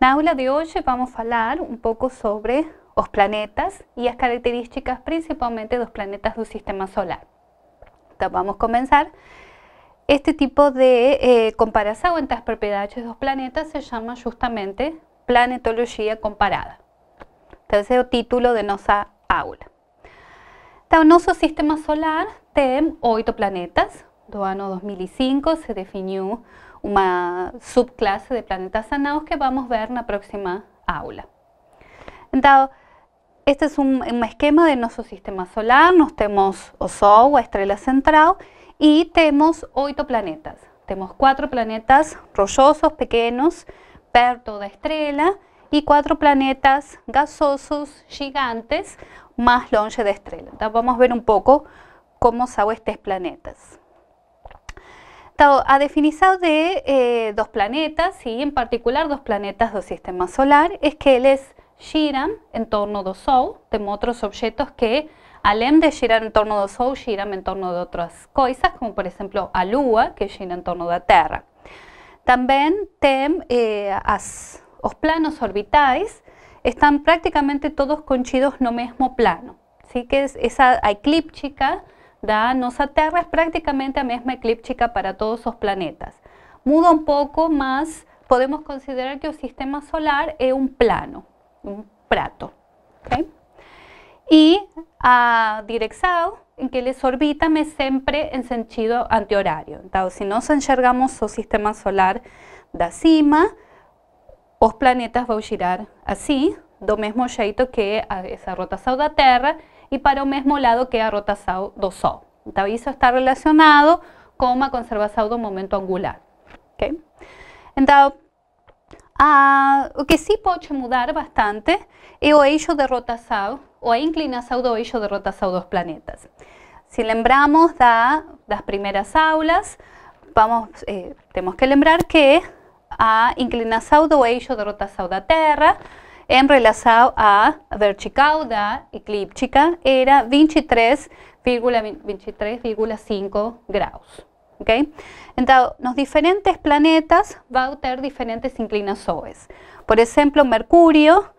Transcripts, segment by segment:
En la aula de hoy vamos a hablar un poco sobre los planetas y las características principalmente de los planetas del Sistema Solar. Vamos vamos comenzar. Este tipo de eh, comparación entre entre propiedades de los planetas se llama justamente planetología comparada. entonces es el título de nuestra aula. Entonces, nuestro Sistema Solar tiene 8 planetas. Do año 2005 se definió una subclase de planetas sanados que vamos a ver en la próxima aula. Entonces, este es un esquema de nuestro sistema solar, nos tenemos o estrella central, y tenemos ocho planetas. Tenemos cuatro planetas rollosos, pequeños, perto de estrella, y cuatro planetas gasosos, gigantes más longe de estrella. Entonces vamos a ver un poco cómo son estos planetas ha definizado de eh, dos planetas y en particular dos planetas del sistema solar es que les giran en torno do Sol, tenemos otros objetos que além de girar en torno do Sol, giran en torno de otras cosas, como por ejemplo a Lua, que gira en torno la Terra. Tierra. tem eh, as, planos orbitales, están prácticamente todos en no mismo plano, así que es esa eclíptica, da, nos aterra prácticamente la misma eclíptica para todos los planetas. Muda un poco más, podemos considerar que el sistema solar es un plano, un prato. y E a en en que les orbita me siempre en sentido antihorario si si nos enchargamos enxergamos sistema solar de cima, Los planetas a girar así, do mismo jeito que esa rotación de la Terra, y para el mismo lado que a rotação do Sol. eso está relacionado con la conservación del momento angular. Okay? Entonces, ah, que sí puede mudar bastante es o eixo de rotación o a inclinación do eixo de rotación dos planetas. Si lembramos de las primeras aulas, vamos, eh, tenemos que lembrar que a ah, inclinación do eixo de rotación da Terra relación a la da eclíptica era 23,5 grados. Entonces, Okay? Entonces, los diferentes planetas van a tener diferentes inclinaciones. Por ejemplo, Mercurio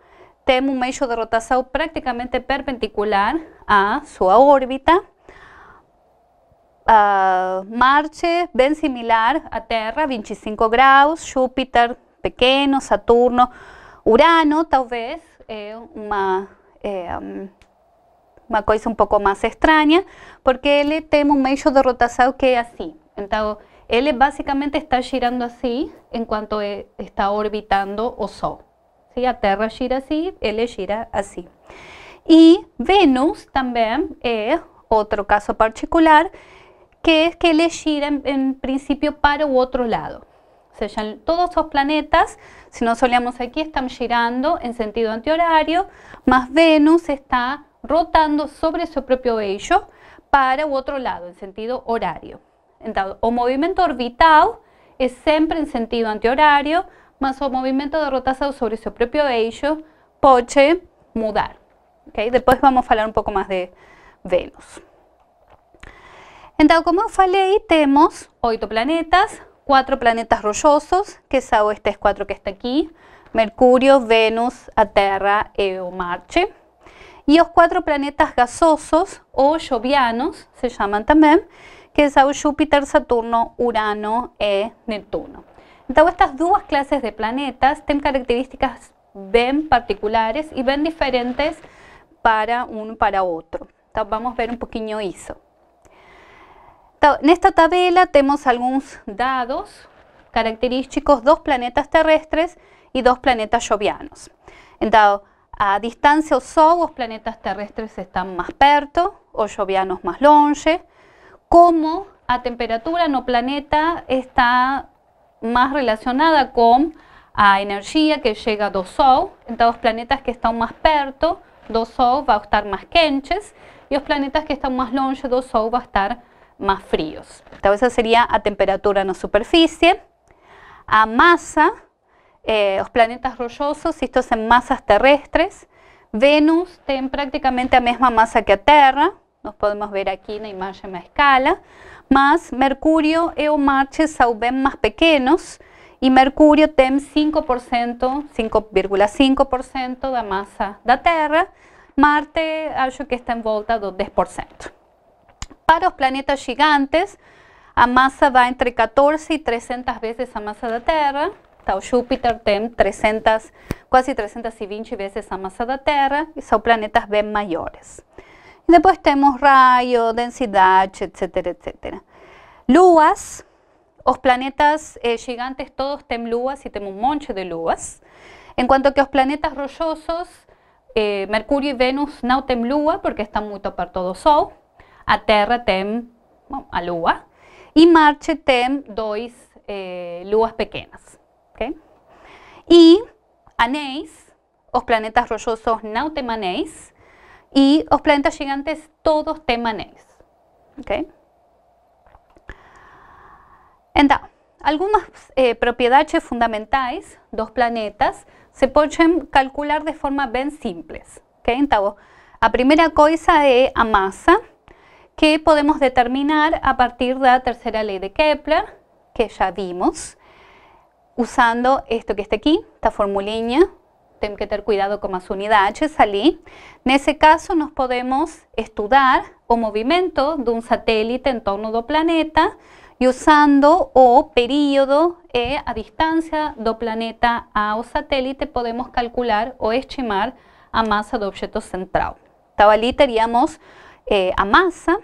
tiene un medio de rotación prácticamente perpendicular a su órbita. Uh, Marte, bien similar a Tierra, 25 grados. Júpiter, pequeño. Saturno, Urano, tal vez, es eh, eh, um, una cosa un poco más extraña porque él tiene un mello de rotación que es así. Entonces, él básicamente está girando así en cuanto e, está orbitando o Sol. Si la Terra gira así, él gira así. Y Venus también es otro caso particular, que es que él gira, en principio para el otro lado sea todos los planetas, si nos soleamos aquí, están girando en sentido antihorario, más Venus está rotando sobre su propio ello para u otro lado, en sentido horario. Entonces, o movimiento orbital es siempre en sentido antihorario, más o movimiento de rotación sobre su propio ello poche mudar. Okay? Después vamos a hablar un poco más de Venus. Entonces, como os falei, tenemos oito planetas, cuatro planetas rollosos, que es oeste es cuatro que está aquí, Mercurio, Venus, Aterra e o Marte. y los cuatro planetas gasosos o llovianos, se llaman también, que são Júpiter, Saturno, Urano e Neptuno. Entonces estas dos clases de planetas tienen características bien particulares y bien diferentes para uno para otro. entonces vamos ver un poquito eso. En esta tabla tenemos algunos dados característicos dos planetas terrestres y dos planetas jovianos. Entonces, a distancia o Sol, los planetas terrestres están más perto, o llovianos más longe, como a temperatura no planeta está más relacionada con a energía que llega dos Sol, entonces los planetas que están más perto dos Sol a estar más quenches y los planetas que están más longe dos Sol a estar más fríos. vez sería a temperatura no superficie, a masa, los eh, los planetas rollosos, estos en masas terrestres, Venus tiene prácticamente la misma masa que a Tierra, nos podemos ver aquí en la imagen a escala, Más Mercurio e o Marte são más pequeños y Mercurio tiene tem 5%, 5,5% de masa de Terra, Marte creo que está en volta 10% para los planetas gigantes, la masa va entre 14 y 300 veces a masa la Terra. Então, Júpiter tem 300, quase 320 veces a masa de Terra Tierra. son planetas bem mayores. Después tenemos temos densidad, densidad etc, etcétera Luas, os planetas eh, gigantes todos tem luas y tem un monte de luas. cuanto que los planetas rochosos, eh, Mercurio y Venus no tienen têm porque están muy apartados do Sol a terra tem bom, a lua e Marte tem dois eh, luas pequenas. Okay? E anéis, os planetas rochosos no tem anéis y os planetas gigantes todos têm anéis. Okay? Então, algumas eh, propriedades fundamentais dos planetas se pueden calcular de forma bem simples. Okay? Então, a primeira coisa é a que podemos determinar a partir de la tercera ley de Kepler, que ya vimos, usando esto que está aquí, esta formulinha, tengo que tener cuidado con las unidades en ese caso, nos podemos estudiar o movimiento de un satélite en torno do planeta y usando o periodo e eh, a distancia do planeta a o satélite podemos calcular o estimar a masa de objeto central. Estaba allí teríamos eh, masa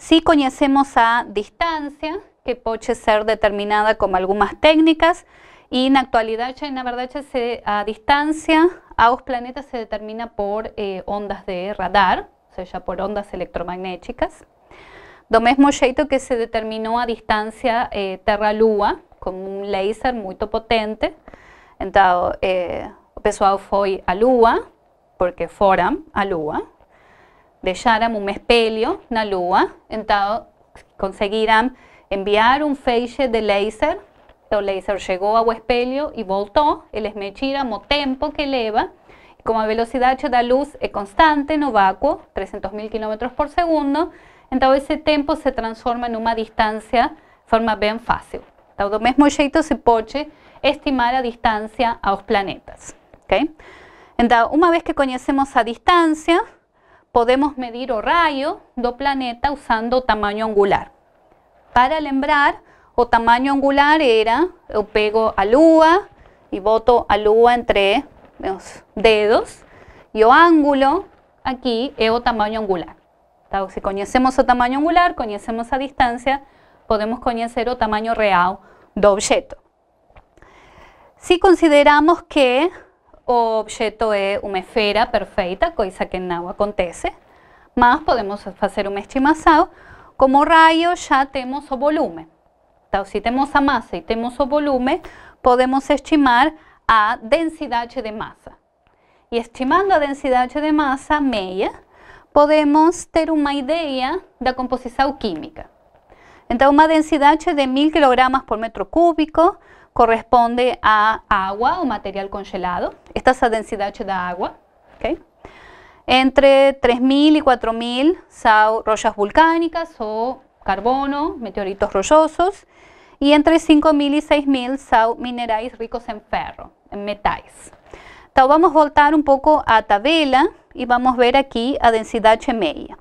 Sí conocemos a distancia, que puede ser determinada con algunas técnicas, y en actualidad, en la verdad verdad se, a distancia a los planetas se determina por eh, ondas de radar, o sea, por ondas electromagnéticas. Do mismo jeito que se determinó a distancia eh, Terra-Lua, con un láser muy potente. entonces, eh, o pessoal foi a Lua, porque foram a Lua, de a un espejo na lua, entonces conseguirán enviar un feixe de laser, láser laser a un espelio y voltó, el mediram el tiempo que eleva y como a de la luz es constante no vacuo 300.000 mil km por segundo, entonces ese tempo se transforma en una distancia de forma bien fácil. Entonces, do mesmo jeito se puede estimar a los planetas. Okay? una vez que conocemos la distancia podemos medir o rayo do planeta usando tamaño angular. Para lembrar, o tamaño angular era, o pego a lua y boto a lua entre los dedos y o ángulo aquí es o tamaño angular. Si si conocemos o tamaño angular, conocemos a distancia podemos conocer o tamaño real do objeto. si consideramos que objeto es una esfera perfecta, cosa que no acontece, Más podemos hacer una estimação. Como rayo ya tenemos o volumen Então, si temos a masa y temos o volumen podemos estimar a densidad de masa y estimando a densidad de masa media podemos ter idea de la composición química. entonces una densidad de 1000 kg por metro cúbico corresponde a agua o material congelado. Esta es la densidad de agua. Entre 3.000 y 4.000 son rocas volcánicas o carbono, meteoritos rollosos. Y entre 5.000 y 6.000 son minerales ricos en ferro, en metales Entonces vamos a voltar un poco a tabla y vamos a ver aquí la densidad media.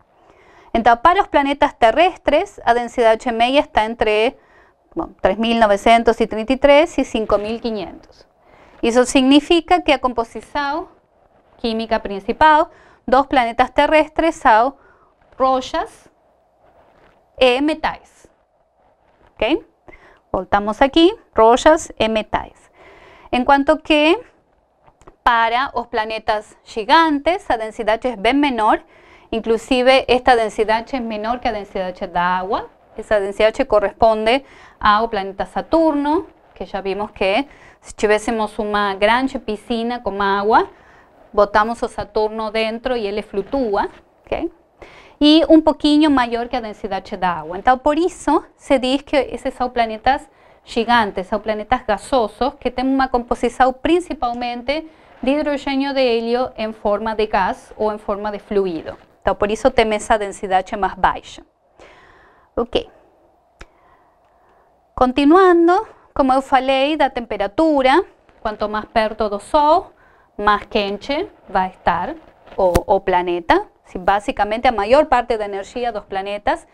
Entonces para los planetas terrestres, la densidad media está entre 3.933 y 5.500. Y eso significa que ha composizado, química principal dos planetas terrestres, sao, e metais. ¿Ok? Voltamos aquí, rojas e metais. En cuanto que para los planetas gigantes la densidad es bien menor, inclusive esta densidad es menor que la densidad de agua esa densidad H corresponde un planeta Saturno, que ya vimos que si tuviésemos una gran piscina con agua, botamos a Saturno dentro y él flutúa y Y un mayor mayor que la densidad de agua. En por eso se dice que esos son planetas gigantes, son planetas gasosos, que tienen una composición principalmente de hidrógeno de helio en forma de gas o en forma de fluido. por teme esa esa h más baja. Ok. Continuando, como eu falei da temperatura, cuanto más perto do Sol, más quente a estar o, o planeta. Si mayor a mayor parte energía de dos planetas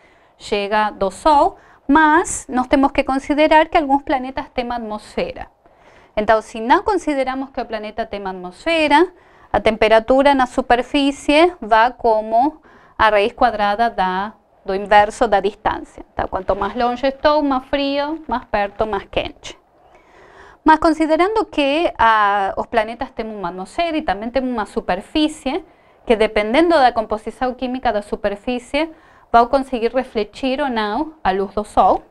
llega do Sol, más nos tenemos que considerar que algunos planetas tienen atmósfera, entonces si no consideramos que el planeta tiene atmósfera, la temperatura en la superficie va como a raíz cuadrada da do inverso da distancia distancia, cuanto más longe estou, más frío, más perto, más quente. Mas considerando que ah, los planetas tienen uma atmósfera y también tienen una superficie que dependiendo de la composición química de la superficie va a conseguir reflejar o no a luz del Sol,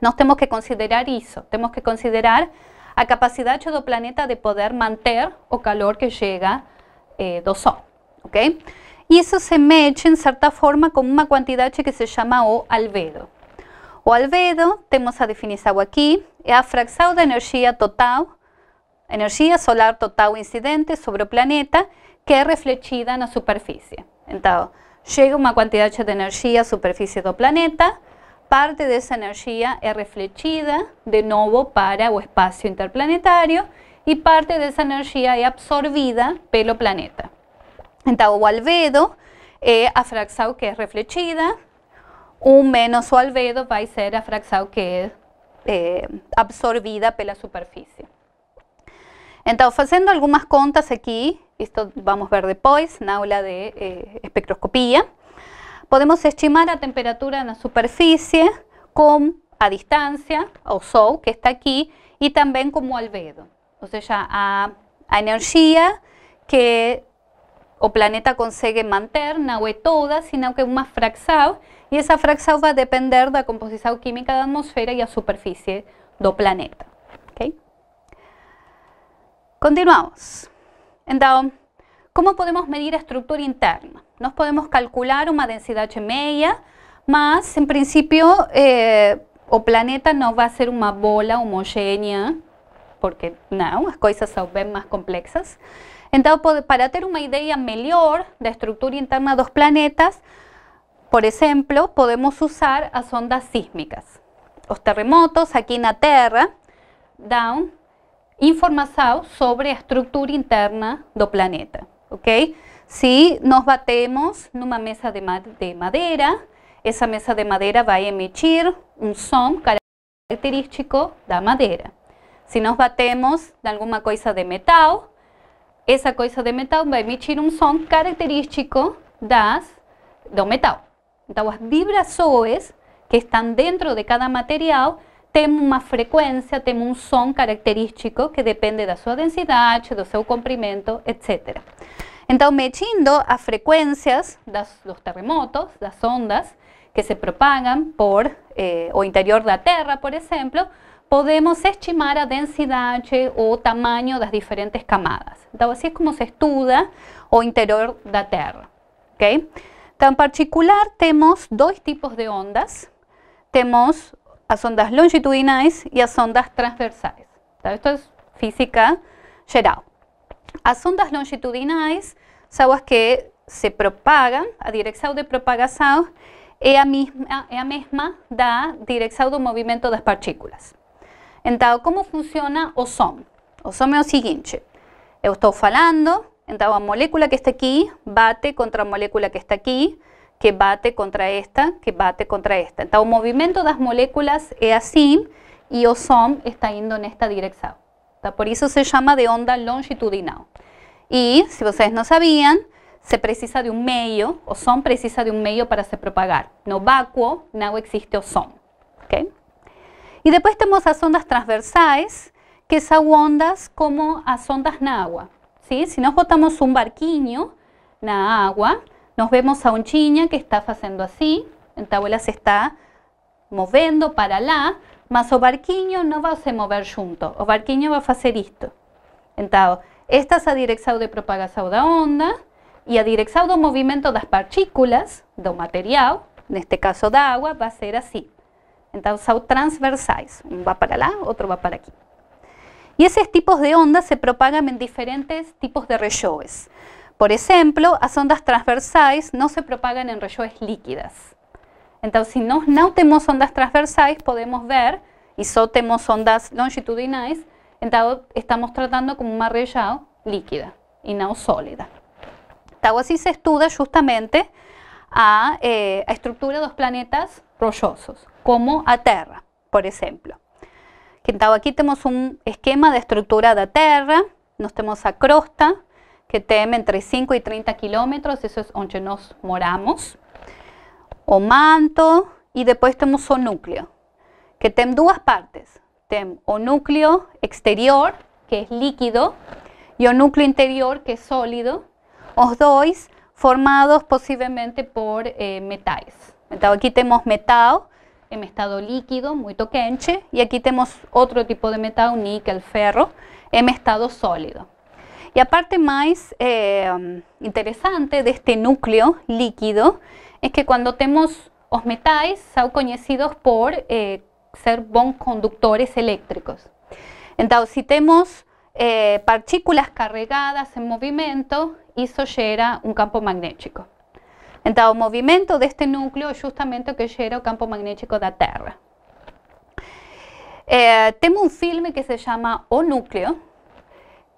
Nos tenemos que considerar eso, tenemos que considerar a capacidade del planeta de poder mantener o calor que llega eh, del Sol, ok? y eso se mete en cierta forma con una cantidad que se llama o albedo. O albedo, tenemos a definición aquí, es la fracción de energía total, energía solar total incidente sobre el planeta que es reflejada en la superficie. Entonces, llega una cantidad de energía a superficie del planeta, parte de esa energía es reflejada de nuevo para el espacio interplanetario y parte de esa energía es absorbida pelo planeta. Entonces, o albedo es eh, a que es reflejada, un menos o albedo va a ser a que es eh, absorbida por pela superficie. Entonces, haciendo algunas contas aquí, esto vamos ver después, en aula de eh, espectroscopía, podemos estimar la temperatura la superficie con a distancia, o SOU, que está aquí y también como albedo, o sea, a, energía que o planeta consegue manter no es toda, sino que uma y esa essa va a depender de la composición química de la atmósfera y la superficie do planeta. Okay? Continuamos. Entonces, ¿cómo podemos medir estructura interna? Nos podemos calcular una densidad media más en principio, eh, o planeta no va a ser una bola homogénea porque no, las cosas son ven más complejas entonces, para una idea mejor melhor la estructura interna de dos planetas, por ejemplo, podemos usar las ondas sísmicas. Los terremotos aquí en la Tierra dan información sobre la estructura interna do planeta, ok? Si nos batemos una mesa de, madera, esa mesa de madera va a emitir un son característico la madera. Si nos batemos en alguna cosa de metal, esa cosa de metal a emitir un son característico das, do metal. entonces as vibrações que están dentro de cada material tienen una frecuencia, tienen un um son característico que depende da sua densidade, do seu comprimento, etc. Então, metiendo a frecuencias das, los terremotos, las ondas que se propagan por eh, o interior la Terra, por ejemplo podemos estimar la densidad o tamaño de las diferentes camadas. Así así es como se estuda o interior de la Okay? En particular, tenemos dos tipos de ondas. Tenemos las ondas longitudinales y las ondas transversales. Esto es física geral. Las ondas longitudinales son las que se propagan, a dirección de propagación es la misma de a dirección da movimiento de las partículas. Entonces, ¿cómo funciona o som? O som é o seguinte: falando, então molécula que está aquí bate contra la molécula que está aquí, que bate contra esta, que bate contra esta. el movimiento de las moléculas es así y o som está indo en esta dirección. Por eso se llama de onda longitudinal. Y, si ustedes no sabían, se precisa de un medio, o son precisa de un medio para se propagar. No vacuo no existe o som. Y después tenemos las ondas transversales, que son ondas como las ondas na agua. ¿sí? Si nos botamos un barquinho na agua, nos vemos a un chiña que está haciendo así, en ela se está moviendo para la, mas o barquinho va va se mover junto, o barquinho va hacer esto. esto esta estas a dirección de propagación de onda y a de movimiento movimento das partículas, do material, en este caso de agua, va a ser así entonces son transversales, uno va para allá, otro va para aquí. Y esos tipos de ondas se propagan en diferentes tipos de relloes. Por ejemplo, las ondas transversales no se propagan en relloes líquidas. Entonces, si no, nautemos tenemos ondas transversales, podemos ver, y solo tenemos ondas longitudinales, entonces estamos tratando como una rellao líquida y no sólida. Entonces, así se estudia justamente a, eh, estructura de los planetas rollosos como a terra, por ejemplo. Aquí aquí tenemos un esquema de estructura de Tierra, nos tenemos a crosta, que tiene entre 5 y 30 kilómetros, eso es donde nos moramos, o manto, y después tenemos o núcleo, que tiene dos partes. Tem o núcleo exterior, que es líquido, y o núcleo interior, que es sólido, os dois formados posiblemente por eh, Aquí tenemos tenemos metal, en estado líquido, muy toquenche, y aquí tenemos otro tipo de metal, níquel, ferro, en estado sólido. Y aparte más eh, interesante de este núcleo líquido es que cuando tenemos os metales, son conocidos por eh, ser bons conductores eléctricos. Entonces, si tenemos eh, partículas carregadas en movimiento, eso gera un campo magnético. Então, movimiento de este núcleo es justamente lo que gera el campo magnético de Terra. Tierra. Eh, tengo um filme que se llama O Núcleo,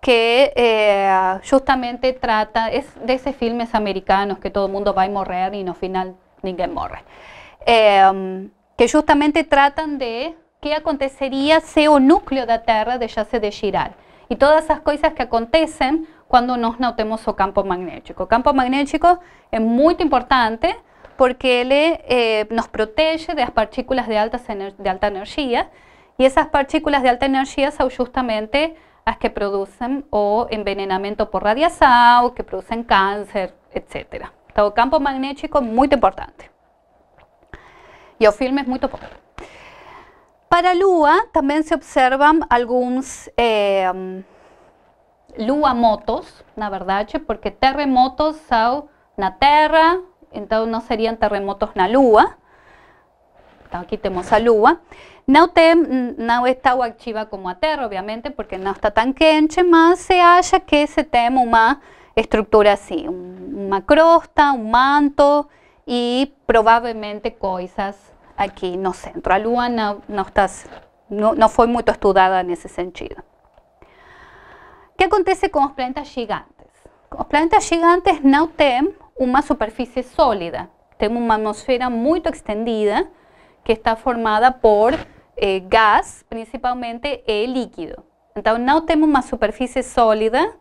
que eh, justamente trata es de esos filmes americanos que todo mundo va a morrer y no final ninguém morre. Em, que justamente tratan de qué acontecería si o núcleo de la Terra dejase de girar y todas esas cosas que acontecen cuando nos notemos o campo magnético. El campo magnético es muy importante porque eh, nos protege de las partículas de, altas de alta energía y esas partículas de alta energía son justamente las que producen o envenenamiento por radiación, que producen cáncer, etc. Todo campo magnético es muy importante. Y el filme es muy poco. Para Lua también se observan algunos eh, em, motos, ¿la verdad? porque terremotos son na Terra, entonces no serían terremotos na Lua. Aquí aquí tenemos a Lua. no tem, está activa como a Terra, obviamente, porque no está tan quente, mas se halla que se tem una estructura así, una crosta, un manto y probablemente cosas aqui no centro. A lua não, não, está, não, não foi muito estudada nesse sentido. O que acontece com os planetas gigantes? Os planetas gigantes não têm uma superfície sólida, têm uma atmosfera muito extendida que está formada por eh, gás, principalmente, e líquido. Então, não temos uma superfície sólida,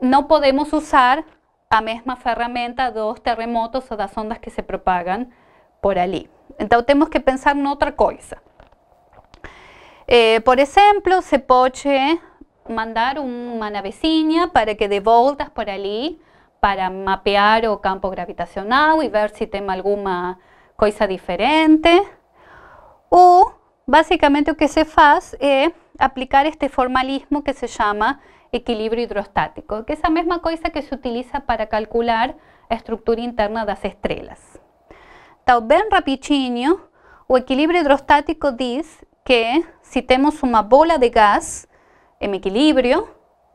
não podemos usar a mesma ferramenta dos terremotos ou das ondas que se propagam por allí. Entonces, tenemos que pensar en otra cosa. Eh, por ejemplo, se puede mandar una navecina para que dé voltas por allí, para mapear o campo gravitacional y ver si tiene alguna cosa diferente. o básicamente lo que se hace es aplicar este formalismo que se llama equilibrio hidrostático, que es la misma cosa que se utiliza para calcular la estructura interna de las estrellas bien rapidinho o equilibrio hidrostático dice que si tenemos una bola de gas en equilibrio,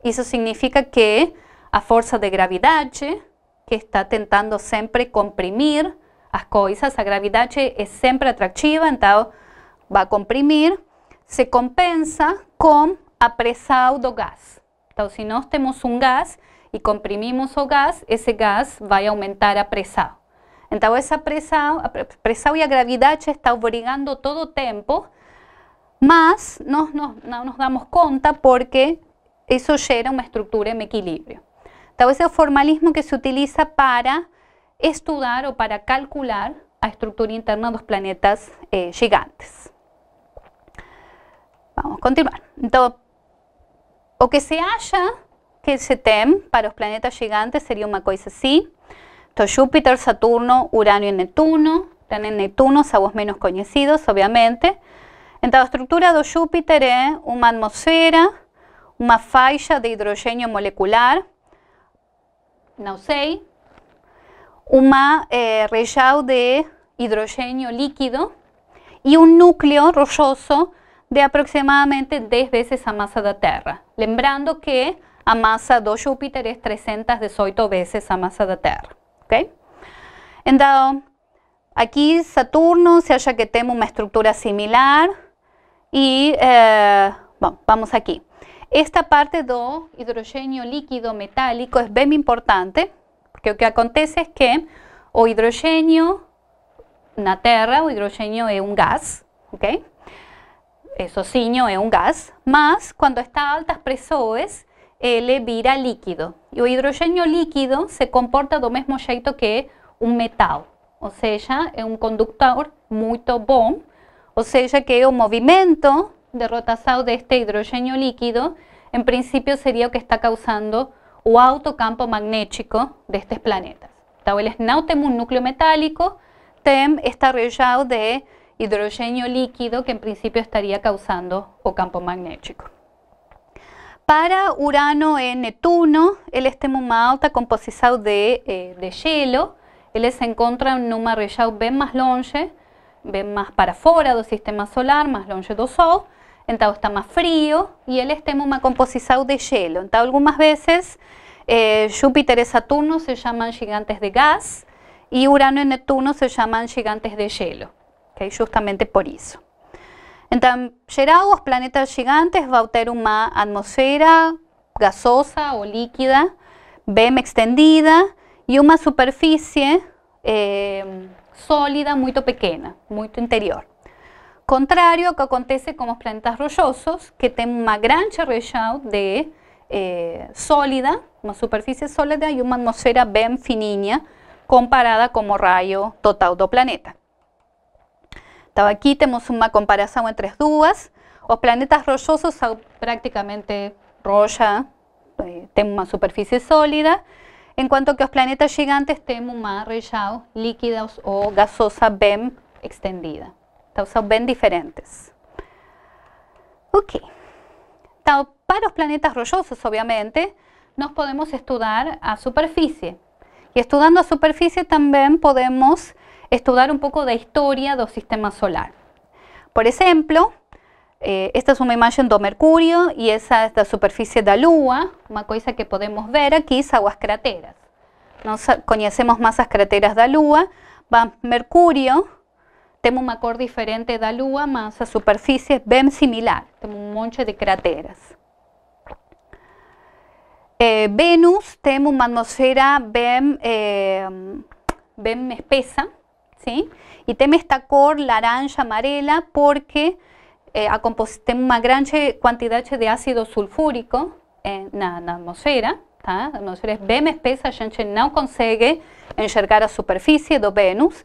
eso significa que a fuerza de gravedad que está tentando siempre comprimir cosas, la a es siempre atractiva, entonces va a comprimir, se compensa con apresado gas. do si no se un gas y e comprimimos o ese gas va a aumentar apresado. Entonces essa presa, a pressão e a gravidade está todo tiempo, tempo, mas nós, nos damos cuenta porque eso gera una estructura en equilibrio. Entonces esse é formalismo que se utiliza para estudiar o para calcular la estructura interna de los planetas eh, gigantes. Vamos a continuar. entonces o que se haya que se tem para los planetas gigantes sería una cosa así entonces Júpiter, Saturno, Urano y Neptuno. Tienen Neptuno, sabos menos conocidos, obviamente. En la estructura de Júpiter es ¿eh? una atmósfera, una falla de hidrógeno molecular, não sei, uma de hidrógeno líquido y un núcleo rolloso de aproximadamente 10 la masa de la Tierra. Lembrando que a masa de Júpiter es 318 la masa de la Tierra. Ok, En dado, aquí Saturno se halla que tem una estructura similar y eh, bueno, vamos aquí. Esta parte de hidrógeno líquido metálico es bien importante porque lo que acontece es que o hidrógeno la Tierra, o hidrógeno es un gas, ¿ok? Eso sí, es un gas, más cuando está a altas presiones, le vira líquido y el hidrogênio líquido se comporta do mismo jeito que un metal, ou seja, es um conductor muito bom, ou seja, que o movimento de de este hidrogênio líquido, en principio sería lo que está causando o alto campo magnético estos planetas. Então, eles não un um núcleo metálico, tem está região de hidrogênio líquido que, en principio estaría causando o campo magnético. Para Urano y Neptuno, el estemo más alta de, eh, de hielo, él se en un região ven más longe, ven más para fora del sistema solar, más longe do Sol, entonces está más frío y el têm más de hielo. Entonces algunas veces eh, Júpiter y Saturno se llaman gigantes de gas y Urano y Neptuno se llaman gigantes de Que okay? justamente por eso. Entonces, planetas gigantes a tener una atmósfera gasosa o líquida bem extendida y una superficie eh, sólida muy pequeña, muy interior. Contrario a lo que acontece con los planetas rollosos que tienen una gran região de eh, sólida, una superficie sólida y una atmósfera bem fininha, comparada como rayo total do planeta. Aquí tenemos una comparación entre las dos. Los planetas rollosos prácticamente roja rocha, eh, una una sólida sólida, cuanto que los planetas gigantes tienen una região líquida o gasosa bem extendida. Están bien diferentes. Ok. para los planetas rollosos, obviamente, nos podemos estudiar a superficie. Y estudiando a superficie también podemos estudiar un poco de historia del sistema solar. Por ejemplo, eh, esta esta una imagen de Mercurio y esa es la superficie de la Lua, una cosa que podemos ver aquí es aguas crateras. Conocemos conhecemos más de de la Lua, Mercurio tiene un una cor diferente la Lua, más la superficie es bem similar, Tenemos un montón de crateras. Eh, Venus tiene una atmósfera bem, eh, y y esta cor naranja, amarela porque eh, una gran cantidad de ácido sulfúrico en la atmósfera la atmósfera es bem espesa, a gente no consegue enxergar a superficie de Venus,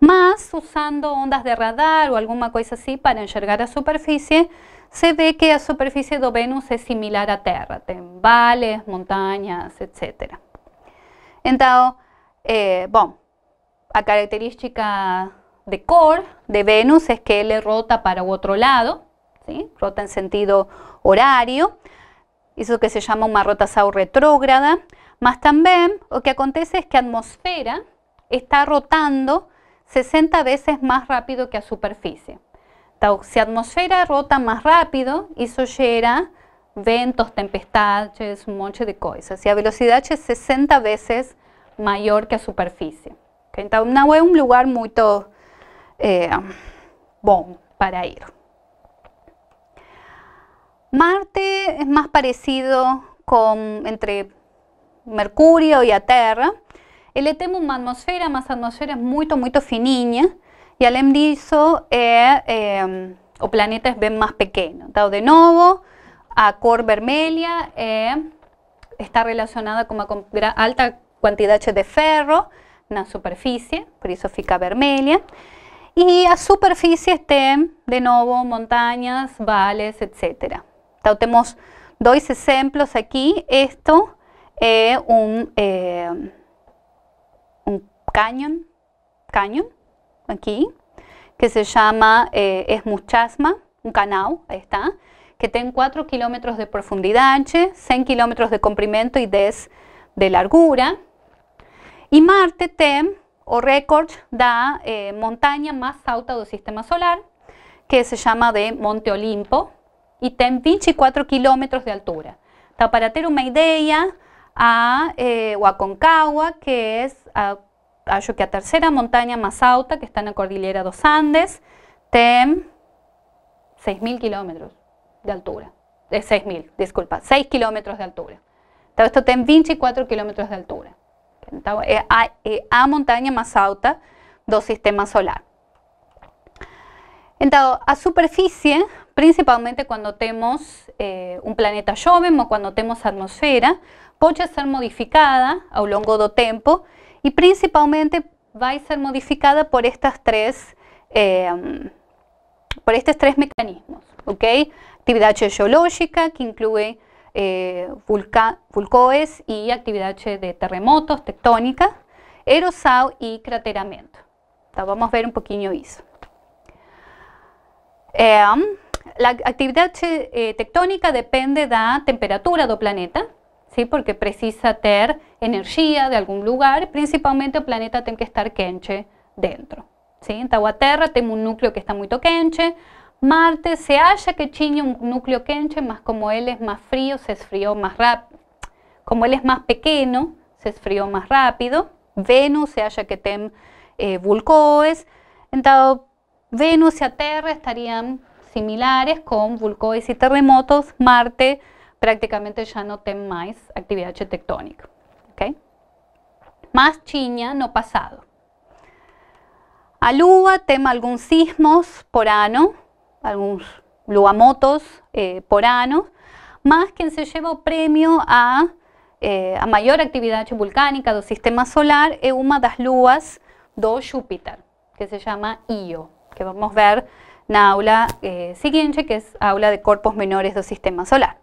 mas usando ondas de radar o alguna cosa así para enxergar a superficie se ve que la superficie de Venus es similar la Terra, tiene vales, montañas, etc. entonces eh, la característica de Cor, de Venus, es que él rota para otro lado, ¿sí? rota en sentido horario, eso que se llama una rotación retrógrada, más también lo que acontece es que la atmósfera está rotando 60 veces más rápido que a superficie. si atmósfera rota más rápido, eso genera ventos, tempestades, un monte de cosas. Y a velocidad es 60 veces mayor que a superficie entonces, no es un lugar muy bueno eh, para ir. Marte es más parecido con entre Mercurio y a Terra. él le e una atmósfera más atmósfera es muy muy finiña y além e, em, o planeta es más pequeño. pequeño de nuevo, a cor vermelha em, está relacionada con una alta cantidad de ferro una superficie, por eso fica vermelha. y a superficie estén de nuevo montañas, vales, etc. tenemos dos ejemplos aquí, esto esto un eh, un cañón cañón, aquí que se llama eh, Esmuchasma, un canal, ahí está, que tiene 4 kilómetros de profundidad, 100 kilómetros de comprimento y 10 de largura. Y Marte, TEM o record da eh, montaña más alta del sistema solar, que se llama de Monte Olimpo, y tem 24 kilómetros de altura. para tener una idea, a eh, que es a, que a tercera montaña más alta, que está en la cordillera dos Andes, tem 6.000 kilómetros de altura. De eh, 6.000, disculpa, 6 kilómetros de altura. Todo esto tem 24 kilómetros de altura. Eh, eh, a, montaña más alta do sistema solar. entonces a superficie principalmente cuando tenemos eh, un planeta jovem o cuando tenemos atmósfera puede ser modificada a lo largo del tiempo y principalmente va a ser modificada por estas tres em, por estos tres mecanismos, ok? actividad geológica, que incluye eh, vulcoes y actividad de terremotos, tectónica, erosado y crateramiento. vamos a ver un poquito eso. Em, la actividad eh, tectónica depende de la temperatura del planeta, ¿sí? porque precisa tener energía de algún lugar, principalmente el planeta tiene que estar quente dentro. ¿sí? Tahuaterra un núcleo que está muy quente, Marte se halla que chiñe un núcleo quenche, más como él es más frío, se esfrió más rápido. Como él es más pequeño, se esfrió más rápido. Venus se halla que tem eh, vulcoes. Entonces, Venus y a Terra estarían similares con vulcoes y terremotos. Marte prácticamente ya no tem más actividad tectónica. Más chiña no pasado. A Lua tem algunos sismos por ano, algunos luamotos eh, por quien más se lleva premio eh, a, mayor actividad volcánica del sistema solar es una de las luas de Júpiter, que se llama Io, que vamos a ver en la aula eh, siguiente, que es aula de cuerpos menores del sistema solar.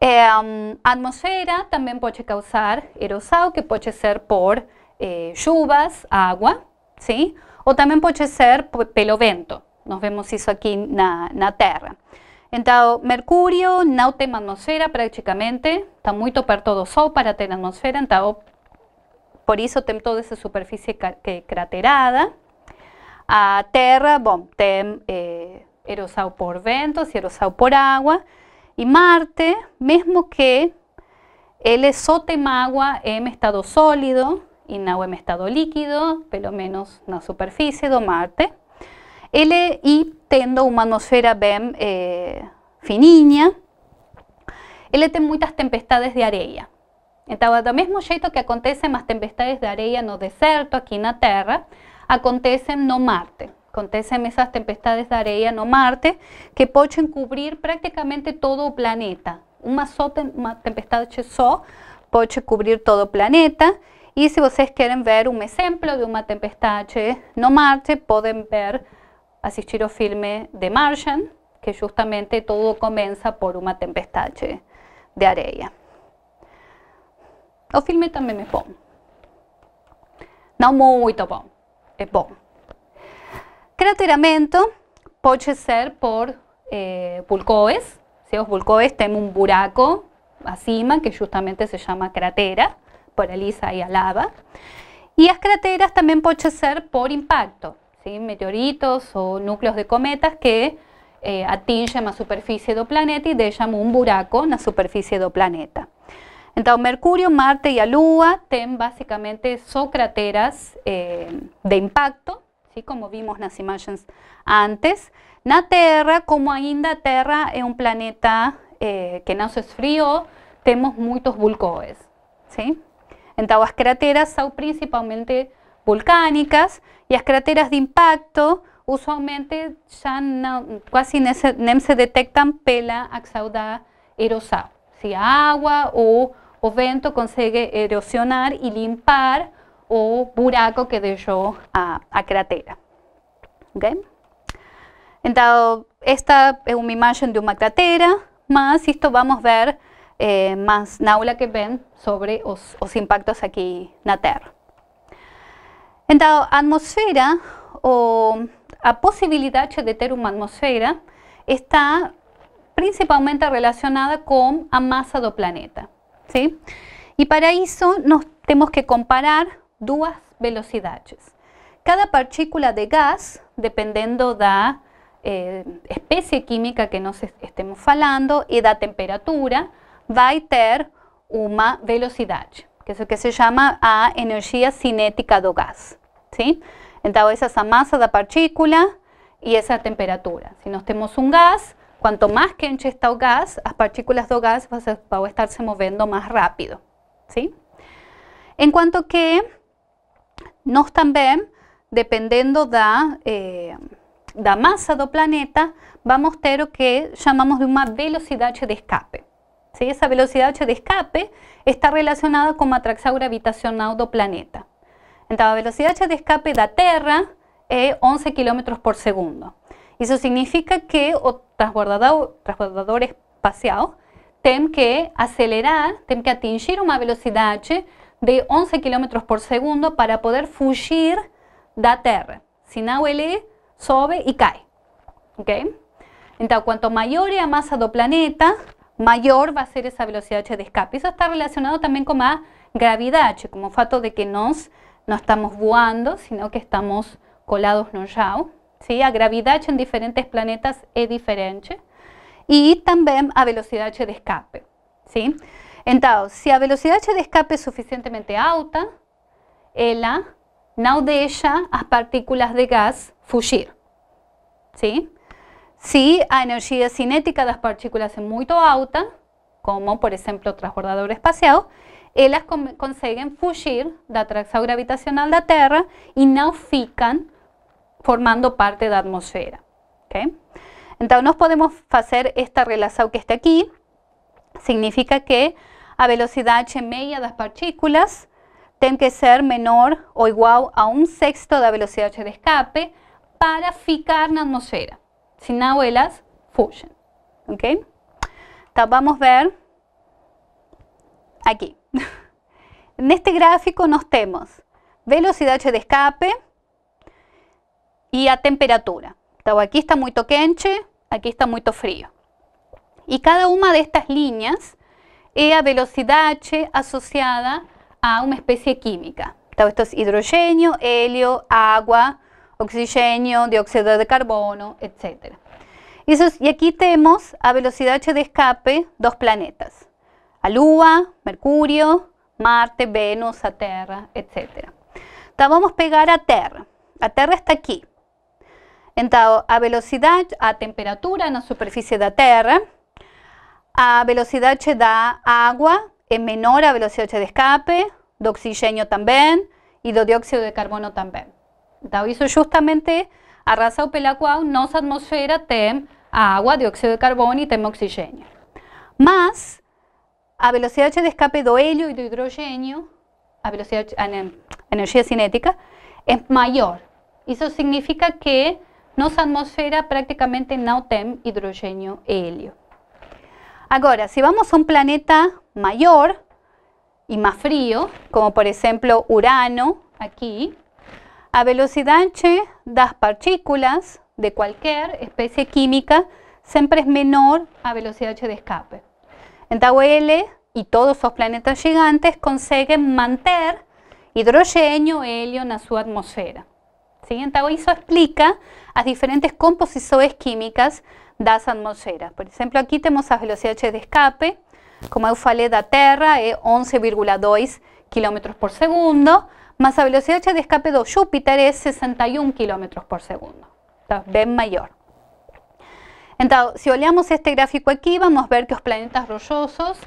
Eh, um, atmosfera también puede causar erosión, que puede ser por lluvias, agua, sí, también também pode ser pelo vento nos vemos eso aquí na, na Terra. Então, Mercurio no tem atmosfera prácticamente está muy perto do Sol para ter atmosfera, então por eso tem toda esa superficie craterada. A Terra, bom, tem eh, por ventos e erosado por agua y Marte, mesmo que ele só tem água estado sólido e não em estado líquido, pelo menos na superficie do Marte, y y tendo una atmosfera bem eh, fininha, ele tem muitas tempestades de areia. entonces del mismo jeito que acontecen más tempestades de areia no deserto, en la Terra, Acontecen no Marte. Acontecen esas tempestades de areia no Marte, que pueden cubrir prácticamente todo o planeta. una tempestad tempestade só puede cubrir todo planeta. y si ustedes quieren ver un ejemplo de una tempestad no Marte, pueden ver asistir al filme de Martian, que justamente todo comienza por una tempestad de arena O filme también é bom. Não muito bom, é bom. Crateramento puede ser por eh, si Se os vulcões têm um buraco acima, que justamente se llama cratera, por elisa y alaba. Y lava. E as crateras também pode ser por impacto meteoritos o núcleos de cometas que eh, la superficie superficie un planeta y dejan un buraco en la superficie un planeta. entonces Mercurio, Marte y la Luna tienen básicamente só eh, de impacto, como vimos en las imágenes antes. la Tierra, como ainda la Terra es un planeta eh, que no se frío, tenemos muchos vulcones ¿sí? Então, as crateras principalmente volcánicas. Las cráteras de impacto usualmente ya casi nem se detectan pela axauda erosada. Si agua o vento consigue erosionar y limpar o buraco que dejó a, a cratera. Okay? esta es una imagen de una cratera, más esto vamos a ver eh, más en aula que ven sobre los impactos impactos en la Tierra entonces la atmosfera, o la posibilidad de tener una atmósfera está principalmente relacionada con la masa del planeta. ¿sí? para eso nos tenemos que comparar dos velocidades. Cada partícula de gas dependiendo da eh, especie química que nos estemos falando y la temperatura, va a tener una velocidad que es lo que se llama a energía cinética do gas. ¿sí? Entonces, esa es la masa de partícula y esa temperatura. Si nos tenemos un gas cuanto más quente está o gas las partículas do gas van a estarse moviendo más rápido. ¿sí? cuanto que nos también dependiendo da, la masa masa do planeta, vamos a tener lo que llamamos de una velocidad de escape. ¿sí? velocidad velocidad de escape está relacionada con Matraxaur habitación gravitacional do planeta. la velocidad de escape la Tierra es 11 km por segundo. eso significa que el transbordador, espacial tem que acelerar, tem que atingir velocidad velocidad de 11 km por segundo para poder fugir Tierra. Tierra si él sobe y y Okay? entonces cuanto mayor es la masa do planeta, mayor va a ser esa velocidad h de escape. Eso está relacionado también con más h, como fato de que nos, no estamos voando, sino que estamos colados no ya, ¿sí? A h en diferentes planetas es diferente. Y también a velocidad h de escape. ¿sí? Entonces, si a velocidad h de escape es suficientemente alta, ella no deja las partículas de gas fugir. ¿sí? Si a energía cinética las partículas es muy alta, como, por ejemplo o transbordador espacial, ellas eh, consiguen fugir da atracción gravitacional da Terra y no fican formando parte de la atmósfera. Entonces nós podemos hacer esta relación que está aquí, Significa que a media de las partículas tem que ser menor o igual a un sexto da velocidad de escape para ficar la atmósfera sin abuelas ¿Ok? vamos a ver aquí. en este gráfico nos tenemos velocidad de escape y a temperatura. aquí está muy quente, aquí está muy frío. Y cada una de estas líneas es a velocidad asociada a una especie química. Esto es hidrógeno, helio, agua, oxígeno, dióxido de carbono, etc. Y, aquí tenemos a velocidad de escape dos planetas, Alúa, Mercurio, Marte, Venus, a Terra, etc. Entonces vamos a pegar a Terra. A Terra está aquí. Entonces, a velocidad, a temperatura en la superficie de la Terra, a velocidad da agua, es menor a velocidad de escape, de oxigênio también y de dióxido de carbono también eso justamente o pelacuau nos atmósfera tem agua, dióxido de carbono y tem oxígeno. Más a velocidad de escape de helio y de hidrógeno, a velocidad a energía cinética, es mayor. Eso significa que nos atmósfera prácticamente no tem hidrógeno e helio. Ahora, si vamos a un planeta mayor y más frío, como por ejemplo Urano, aquí, a velocidad h, las partículas de cualquier especie química siempre es menor a velocidad h de escape. Entonces L y todos los planetas gigantes consiguen mantener hidrógeno y helio en su atmósfera. ¿Sí? Entonces eso explica las diferentes composiciones químicas de las atmósferas. Por ejemplo, aquí tenemos velocidad h de escape, como eu falei da Terra, es 11,2 km por segundo más la velocidad de escape de Júpiter es 61 km por segundo. ven mayor. Entonces, si oleamos este gráfico aquí, vamos a ver que los planetas rollosos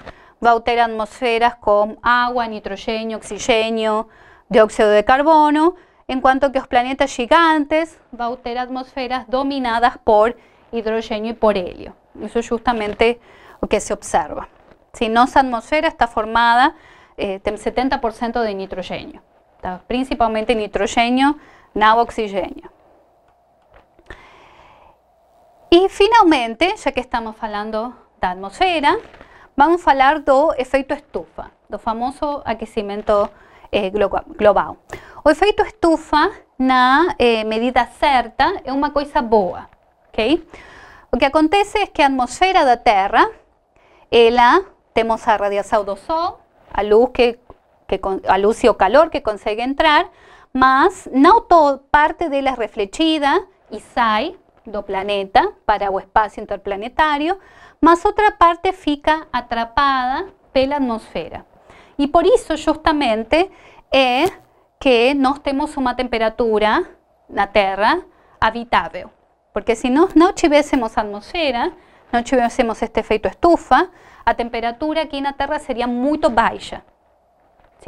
va a tener atmósferas con agua, nitrógeno, oxígeno, dióxido de carbono, en cuanto que los planetas gigantes va a tener atmósferas dominadas por hidrógeno y por helio. Eso es justamente lo que se observa. Si no, esa atmósfera está formada eh, 70% de nitrógeno principalmente nitrógeno na oxígeno y finalmente, ya que estamos hablando de atmósfera vamos a hablar del efecto estufa, del famoso aquecimiento eh, global. O efecto estufa, na eh, medida certa, es una cosa boa, ok? O que acontece es que a de da Terra, ela, eh, tenemos a radiación do Sol, a luz que que con, calor que consigue entrar, más no todo parte la reflechida y sai do planeta para o espacio interplanetario más otra parte fica atrapada pela atmósfera y por eso justamente, es que no tenemos una temperatura la Tierra habitable Porque si no no atmósfera no no este efecto estufa, a temperatura aquí en la Tierra sería muy baja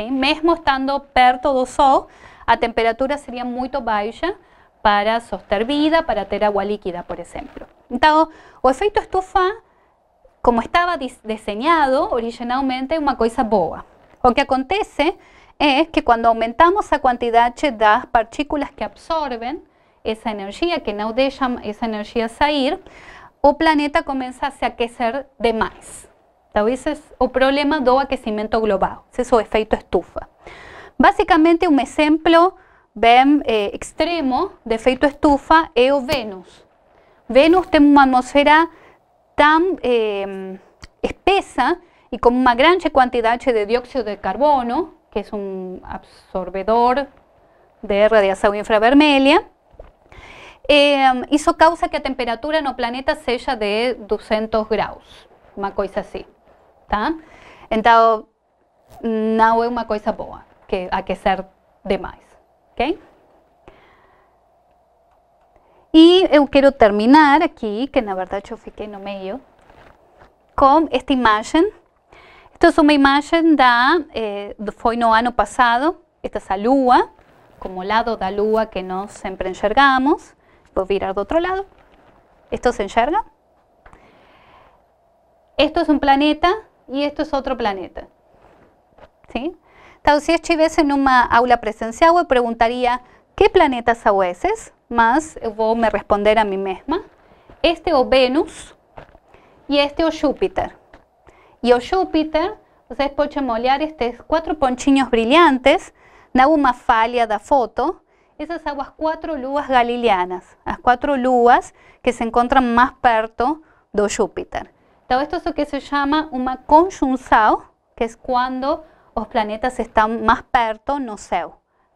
mesmo estando perto do sol, a temperatura seria muito baixa para soster vida, para ter água líquida, por exemplo. Então, o efeito estufa, como estava desenhado originalmente, é uma coisa boa. O que acontece é que quando aumentamos a quantidade das partículas que absorvem essa energia, que não deixam essa energia sair, o planeta começa a se aquecer demais. es o problema do aquecimiento global, es es efecto estufa. básicamente un ejemplo bem eh, extremo de efecto estufa es Venus Venus tiene una atmósfera tan em, espesa y con una gran cantidad de dióxido de carbono, que es un absorbedor de radiación infravermelha. Eh, causa que a temperatura en el planeta sea de 200 grados, una cosa así tá? Então, não é uma coisa boa que ser demais, ok? E eu quero terminar aquí, que verdad yo eu fiquei no meio, con esta imagen. Esta es una imagen da, eh, foi no ano passado, esta es a lua, como lado la lua que nós siempre enxergamos. a virar de otro lado. Esto se enxerga. Esto es un planeta y esto es otro planeta. ¿Sí? Entonces, si en una aula presencial, yo preguntaría, ¿qué planetas a Más más, voy me responder a mí misma Este o Venus y este o Júpiter. y o Júpiter, ustedes pueden olhar estos cuatro ponchiños brillantes. na una falla, da foto. esas aguas cuatro luas galileanas, las cuatro luas que se encuentran más perto de Júpiter esto es lo que se llama una conjunción, que es cuando los planetas están más perto no sé.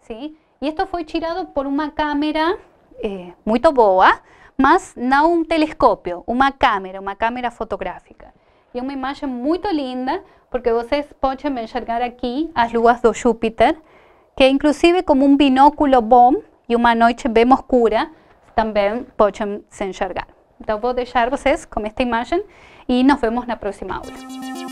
¿sí? Y esto fue tirado por una cámara eh, muy boa, más, no un telescopio, una cámara, una cámara fotográfica. Y una imagen muy linda, porque ustedes pueden enxergar aquí las luas de Júpiter, que inclusive como un binóculo bom y una noche bem oscura, también pueden se enxergar. Então vou deixar con esta imagen y nos vemos la próxima aula.